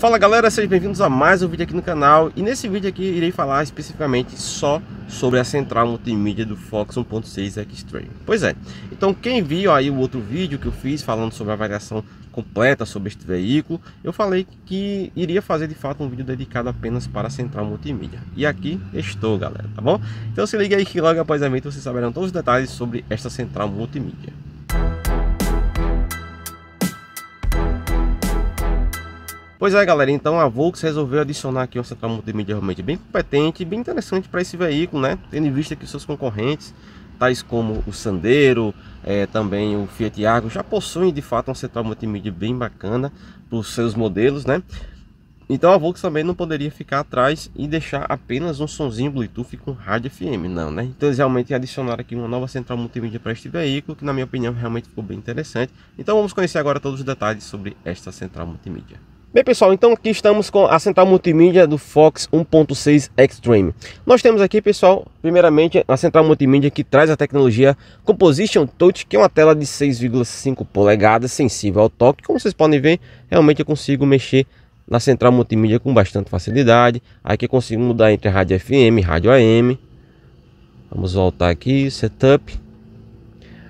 Fala galera, sejam bem-vindos a mais um vídeo aqui no canal e nesse vídeo aqui irei falar especificamente só sobre a central multimídia do Fox 1.6 Extreme. Pois é, então quem viu aí o outro vídeo que eu fiz falando sobre a avaliação completa sobre este veículo, eu falei que iria fazer de fato um vídeo dedicado apenas para a central multimídia. E aqui estou galera, tá bom? Então se liga aí que logo após a meta vocês saberão todos os detalhes sobre esta central multimídia. Pois é, galera, então a Volks resolveu adicionar aqui uma central multimídia realmente bem competente e bem interessante para esse veículo, né? Tendo em vista que seus concorrentes, tais como o Sandero, é, também o Fiat Argo, já possuem de fato uma central multimídia bem bacana para os seus modelos, né? Então a Volks também não poderia ficar atrás e deixar apenas um sonzinho Bluetooth com rádio FM, não, né? Então eles realmente adicionaram aqui uma nova central multimídia para este veículo, que na minha opinião realmente ficou bem interessante. Então vamos conhecer agora todos os detalhes sobre esta central multimídia. Bem pessoal, então aqui estamos com a central multimídia do Fox 1.6 Extreme. Nós temos aqui pessoal, primeiramente a central multimídia que traz a tecnologia Composition Touch, que é uma tela de 6,5 polegadas, sensível ao toque. Como vocês podem ver, realmente eu consigo mexer na central multimídia com bastante facilidade. Aqui eu consigo mudar entre rádio FM, rádio AM. Vamos voltar aqui, setup.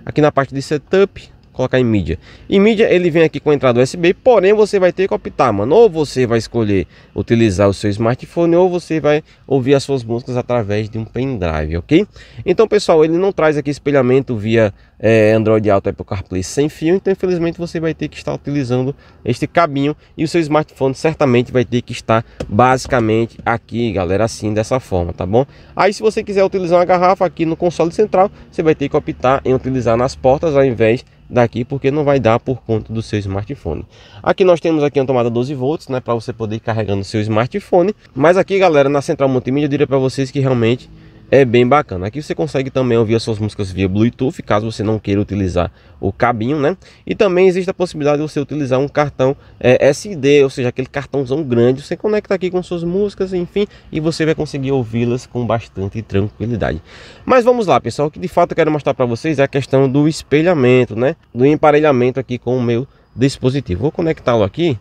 Aqui na parte de setup, colocar em mídia. Em mídia ele vem aqui com a entrada USB, porém você vai ter que optar, mano. Ou você vai escolher utilizar o seu smartphone ou você vai ouvir as suas músicas através de um pendrive, ok? Então pessoal, ele não traz aqui espelhamento via é, Android Auto Apple CarPlay sem fio, então infelizmente você vai ter que estar utilizando este cabinho e o seu smartphone certamente vai ter que estar basicamente aqui, galera, assim dessa forma, tá bom? Aí se você quiser utilizar uma garrafa aqui no console central, você vai ter que optar em utilizar nas portas ao invés daqui porque não vai dar por conta do seu smartphone. Aqui nós temos aqui uma tomada 12 volts, né, para você poder ir carregando seu smartphone, mas aqui, galera, na central multimídia eu diria para vocês que realmente é bem bacana. Aqui você consegue também ouvir as suas músicas via Bluetooth, caso você não queira utilizar o cabinho, né? E também existe a possibilidade de você utilizar um cartão é, SD, ou seja, aquele cartãozão grande. Você conecta aqui com suas músicas, enfim, e você vai conseguir ouvi-las com bastante tranquilidade. Mas vamos lá, pessoal. O que de fato eu quero mostrar para vocês é a questão do espelhamento, né? Do emparelhamento aqui com o meu dispositivo. Vou conectá-lo aqui,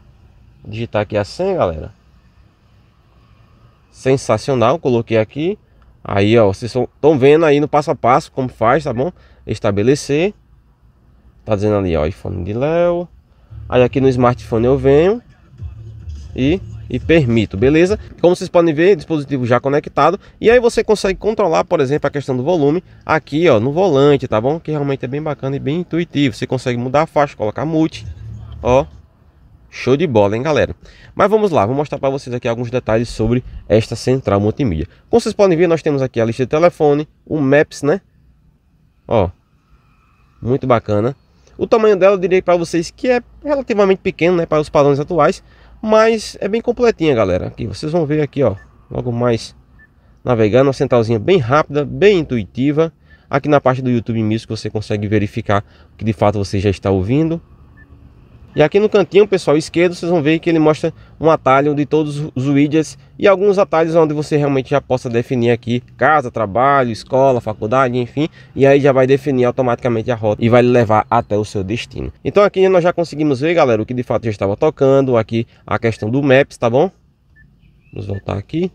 digitar aqui a senha, galera. Sensacional, coloquei aqui Aí, ó, vocês estão vendo aí no passo a passo como faz, tá bom? Estabelecer. Tá dizendo ali, ó, iPhone de Léo. Aí aqui no smartphone eu venho e, e permito, beleza? Como vocês podem ver, dispositivo já conectado. E aí você consegue controlar, por exemplo, a questão do volume aqui, ó, no volante, tá bom? Que realmente é bem bacana e bem intuitivo. Você consegue mudar a faixa, colocar multi, ó. Show de bola, hein, galera? Mas vamos lá, vou mostrar para vocês aqui alguns detalhes sobre esta central multimídia. Como vocês podem ver, nós temos aqui a lista de telefone, o Maps, né? Ó, muito bacana. O tamanho dela, eu diria para vocês que é relativamente pequeno, né, para os padrões atuais, mas é bem completinha, galera. Aqui vocês vão ver aqui, ó, logo mais navegando, uma centralzinha bem rápida, bem intuitiva. Aqui na parte do YouTube Music você consegue verificar que de fato você já está ouvindo. E aqui no cantinho, pessoal, esquerdo, vocês vão ver que ele mostra um atalho de todos os widgets e alguns atalhos onde você realmente já possa definir aqui casa, trabalho, escola, faculdade, enfim. E aí já vai definir automaticamente a rota e vai levar até o seu destino. Então aqui nós já conseguimos ver, galera, o que de fato já estava tocando. Aqui a questão do Maps, tá bom? Vamos voltar aqui.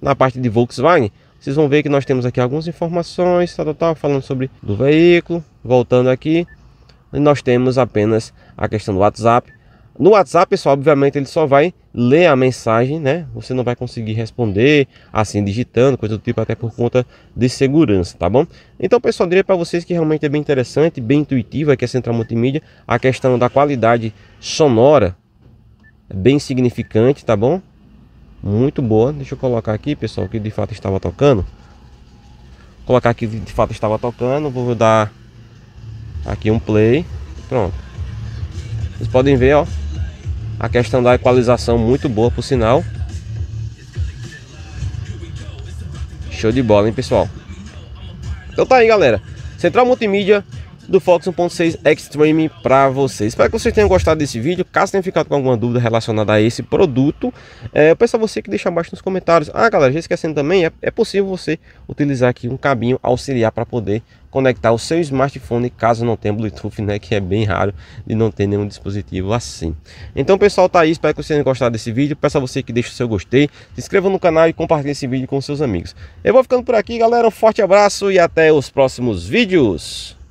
Na parte de Volkswagen, vocês vão ver que nós temos aqui algumas informações, tal, tá, tá, tá, falando sobre do veículo. Voltando aqui, e nós temos apenas a questão do WhatsApp. No WhatsApp, pessoal, obviamente ele só vai ler a mensagem, né? Você não vai conseguir responder assim digitando, coisa do tipo, até por conta de segurança, tá bom? Então, pessoal, diria para vocês que realmente é bem interessante, bem intuitiva aqui a é Central Multimídia, a questão da qualidade sonora é bem significante, tá bom? Muito boa. Deixa eu colocar aqui, pessoal, que de fato estava tocando. Vou colocar aqui de fato estava tocando, vou dar Aqui um play. Pronto. Vocês podem ver, ó. A questão da equalização muito boa, por sinal. Show de bola, hein, pessoal? Então tá aí, galera. Central Multimídia do Fox 1.6 Extreme para vocês. Espero que vocês tenham gostado desse vídeo. Caso tenha ficado com alguma dúvida relacionada a esse produto, é, eu peço a você que deixe abaixo nos comentários. Ah, galera, já esquecendo também, é, é possível você utilizar aqui um cabinho auxiliar para poder conectar o seu smartphone caso não tenha Bluetooth, né? Que é bem raro de não ter nenhum dispositivo assim. Então, pessoal, tá aí. Espero que vocês tenham gostado desse vídeo. Peço a você que deixe o seu gostei, se inscreva no canal e compartilhe esse vídeo com seus amigos. Eu vou ficando por aqui, galera. Um forte abraço e até os próximos vídeos.